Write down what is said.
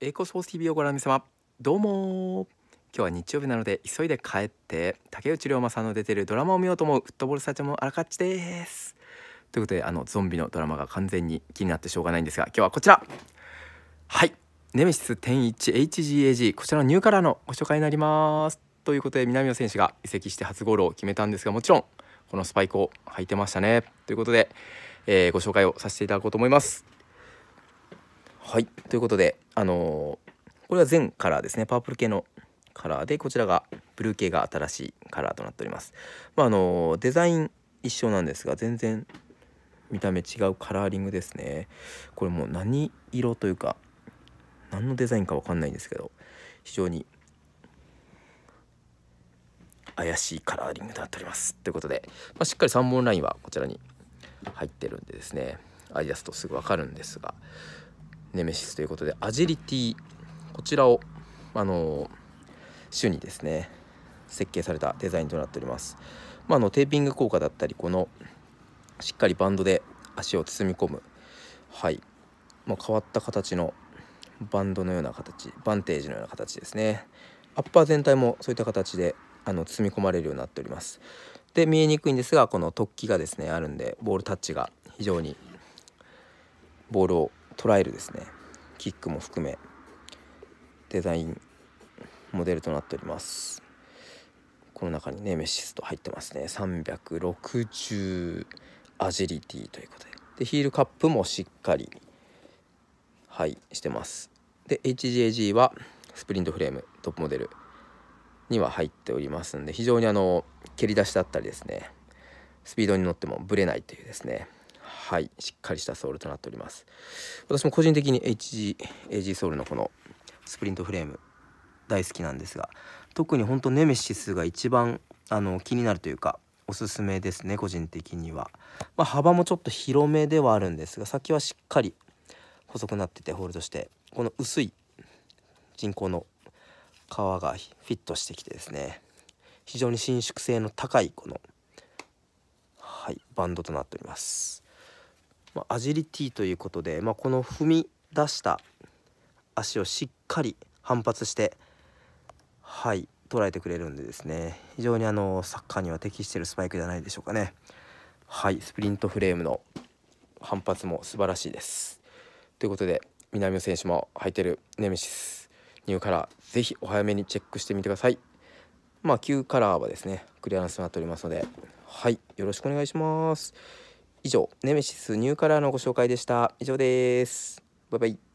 エコスポーツ TV をご覧の皆様どうも今日は日曜日なので急いで帰って竹内涼真さんの出てるドラマを見ようと思うフットボールスタジオもあらかっちですということであのゾンビのドラマが完全に気になってしょうがないんですが今日はこちらはいネメシス 10.1HGAG こちらのニューカラーのご紹介になりますということで南野選手が移籍して初ゴールを決めたんですがもちろんこのスパイクを履いてましたねということで、えー、ご紹介をさせていただこうと思いますはいということであのー、これは全カラーですねパープル系のカラーでこちらがブルー系が新しいカラーとなっております、まあ、あのー、デザイン一緒なんですが全然見た目違うカラーリングですねこれもう何色というか何のデザインか分かんないんですけど非常に怪しいカラーリングとなっておりますということで、まあ、しっかり3本ラインはこちらに入ってるんでですねアイダスとすぐ分かるんですがネメシスということでアジリティこちらをあの主にですね設計されたデザインとなっております、まあ、あのテーピング効果だったりこのしっかりバンドで足を包み込むはい、まあ、変わった形のバンドのような形バンテージのような形ですねアッパー全体もそういった形であの包み込まれるようになっておりますで見えにくいんですがこの突起がですねあるんでボールタッチが非常にボールを捉えるですねキックも含めデザインモデルとなっておりますこの中にネメシスと入ってますね360アジリティということででヒールカップもしっかりはいしてますで HJG はスプリントフレームトップモデルには入っておりますんで非常にあの蹴り出しだったりですねスピードに乗ってもブレないというですねはいしっかりしたソールとなっております私も個人的に HGAG ソールのこのスプリントフレーム大好きなんですが特にほんとネメシスが一番あの気になるというかおすすめですね個人的には、まあ、幅もちょっと広めではあるんですが先はしっかり細くなっててホールドしてこの薄い人工の皮がフィットしてきてですね非常に伸縮性の高いこのはいバンドとなっておりますまあ、アジリティということで、まあ、この踏み出した足をしっかり反発してはい捉えてくれるんでですね非常にあのサッカーには適しているスパイクじゃないでしょうかねはいスプリントフレームの反発も素晴らしいですということで南野選手も履いてるネメシスニューカラーぜひお早めにチェックしてみてくださいまあ旧カラーはですねクリアランスになっておりますのではいよろしくお願いします以上、ネメシスニューカラーのご紹介でした。以上です。バイバイ。